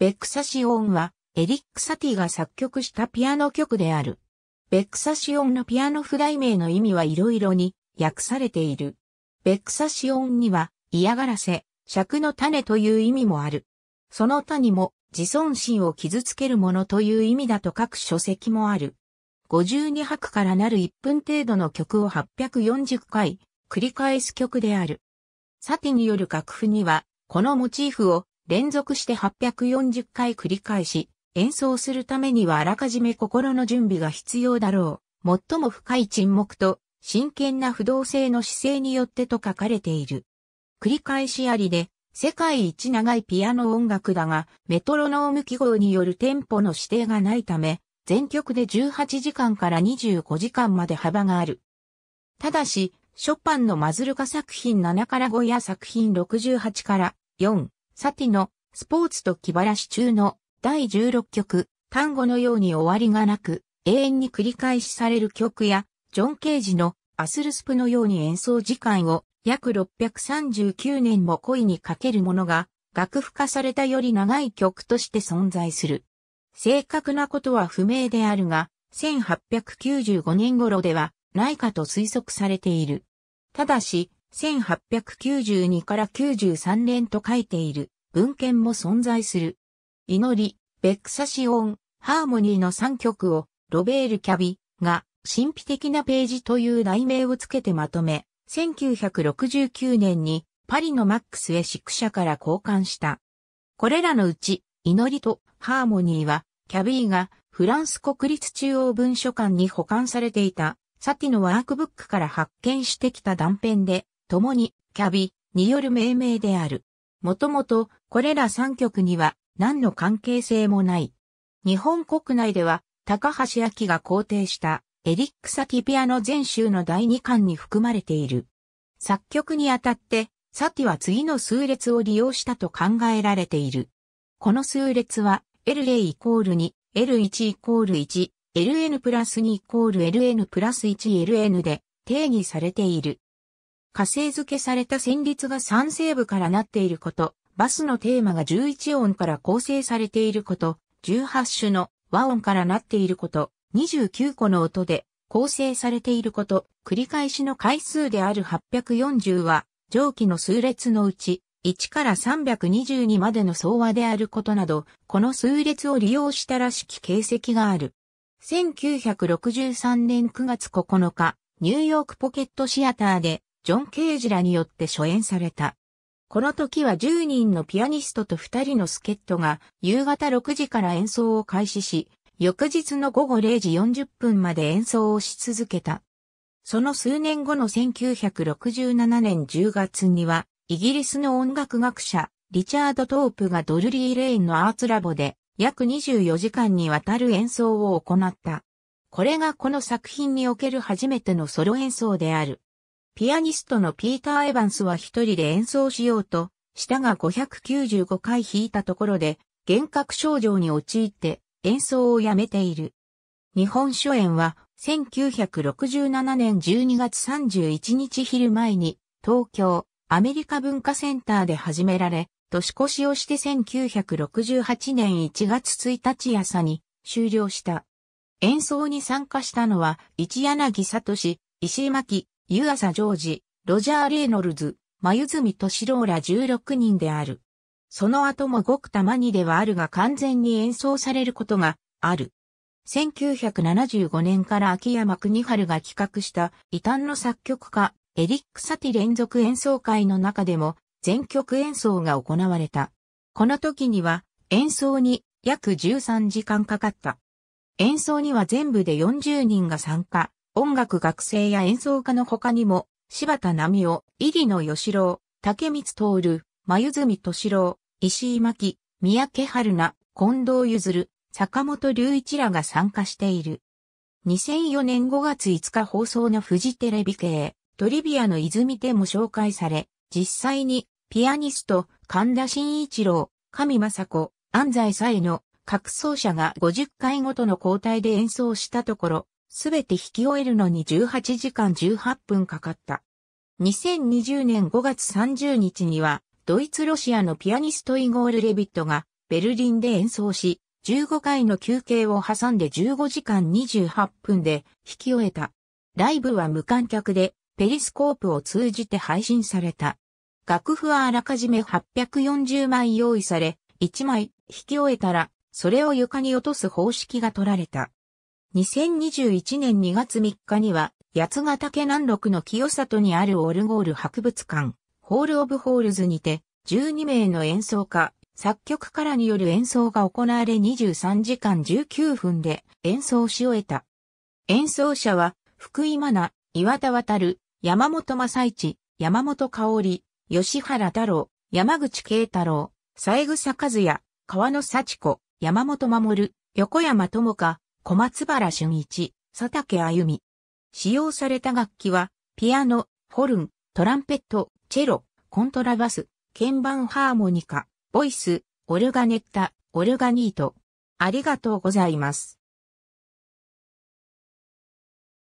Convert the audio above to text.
ベクサシオンは、エリック・サティが作曲したピアノ曲である。ベクサシオンのピアノ譜題名の意味はいろいろに訳されている。ベクサシオンには、嫌がらせ、尺の種という意味もある。その他にも、自尊心を傷つけるものという意味だと書く書籍もある。52拍からなる1分程度の曲を840回繰り返す曲である。サティによる楽譜には、このモチーフを連続して840回繰り返し、演奏するためにはあらかじめ心の準備が必要だろう。最も深い沈黙と真剣な不動性の姿勢によってと書かれている。繰り返しありで、世界一長いピアノ音楽だが、メトロノーム記号によるテンポの指定がないため、全曲で18時間から25時間まで幅がある。ただし、ショパンのマズルカ作品7から5や作品68から4、サティのスポーツと気晴らし中の第16曲、単語のように終わりがなく永遠に繰り返しされる曲や、ジョン・ケージのアスルスプのように演奏時間を約639年も恋にかけるものが楽譜化されたより長い曲として存在する。正確なことは不明であるが、1895年頃ではないかと推測されている。ただし、1892から93年と書いている文献も存在する。祈り、ベクサシオン、ハーモニーの3曲をロベール・キャビが神秘的なページという題名をつけてまとめ、1969年にパリのマックスへ宿舎から交換した。これらのうち、祈りとハーモニーは、キャビーがフランス国立中央文書館に保管されていたサティのワークブックから発見してきた断片で共に、キャビによる命名である。もともと、これら3曲には、何の関係性もない。日本国内では、高橋明が肯定した、エリック・サティピアの全集の第2巻に含まれている。作曲にあたって、サティは次の数列を利用したと考えられている。この数列は、l a イコール2、L1 イコール1、LN プラス2イコール LN プラス 1LN で定義されている。火星付けされた旋律が3声部からなっていること、バスのテーマが11音から構成されていること、18種の和音からなっていること、29個の音で構成されていること、繰り返しの回数である840は、上記の数列のうち、1から322までの総和であることなど、この数列を利用したらしき形跡がある。1963年9月9日、ニューヨークポケットシアターでジョン・ケージらによって初演された。この時は10人のピアニストと2人の助っ人が夕方6時から演奏を開始し、翌日の午後0時40分まで演奏をし続けた。その数年後の1967年10月には、イギリスの音楽学者、リチャード・トープがドルリー・レインのアーツラボで、約24時間にわたる演奏を行った。これがこの作品における初めてのソロ演奏である。ピアニストのピーター・エヴァンスは一人で演奏しようと、下が595回弾いたところで、幻覚症状に陥って演奏をやめている。日本初演は1967年12月31日昼前に東京アメリカ文化センターで始められ、年越しをして1968年1月1日朝に終了した。演奏に参加したのは、市柳聡、石巻、湯浅ジョージ、ロジャー・レイノルズ、トシローら16人である。その後もごくたまにではあるが完全に演奏されることがある。1975年から秋山国春が企画した異端の作曲家エリック・サティ連続演奏会の中でも全曲演奏が行われた。この時には演奏に約13時間かかった。演奏には全部で40人が参加。音楽学生や演奏家の他にも、柴田奈美夫、入野義郎、竹光徹、真泉敏郎、石井巻、三宅春菜、近藤譲、坂本隆一らが参加している。2004年5月5日放送のフジテレビ系、トリビアの泉でも紹介され、実際に、ピアニスト、神田真一郎、上正子、安西紗恵の、各奏者が50回ごとの交代で演奏したところ、すべて引き終えるのに18時間18分かかった。2020年5月30日には、ドイツ・ロシアのピアニストイゴール・レビットがベルリンで演奏し、15回の休憩を挟んで15時間28分で弾き終えた。ライブは無観客でペリスコープを通じて配信された。楽譜はあらかじめ840枚用意され、1枚弾き終えたら、それを床に落とす方式が取られた。2021年2月3日には、八ヶ岳南麓の清里にあるオルゴール博物館、ホールオブホールズにて、12名の演奏家、作曲家らによる演奏が行われ23時間19分で演奏し終えた。演奏者は、福井真奈、岩田渡、山本正一、山本香織、吉原太郎、山口慶太郎、三枝和也、川野幸子、山本守、横山智香、小松原俊一、佐竹歩美。使用された楽器は、ピアノ、ホルン、トランペット、チェロ、コントラバス、鍵盤ハーモニカ、ボイス、オルガネッタ、オルガニート。ありがとうございます。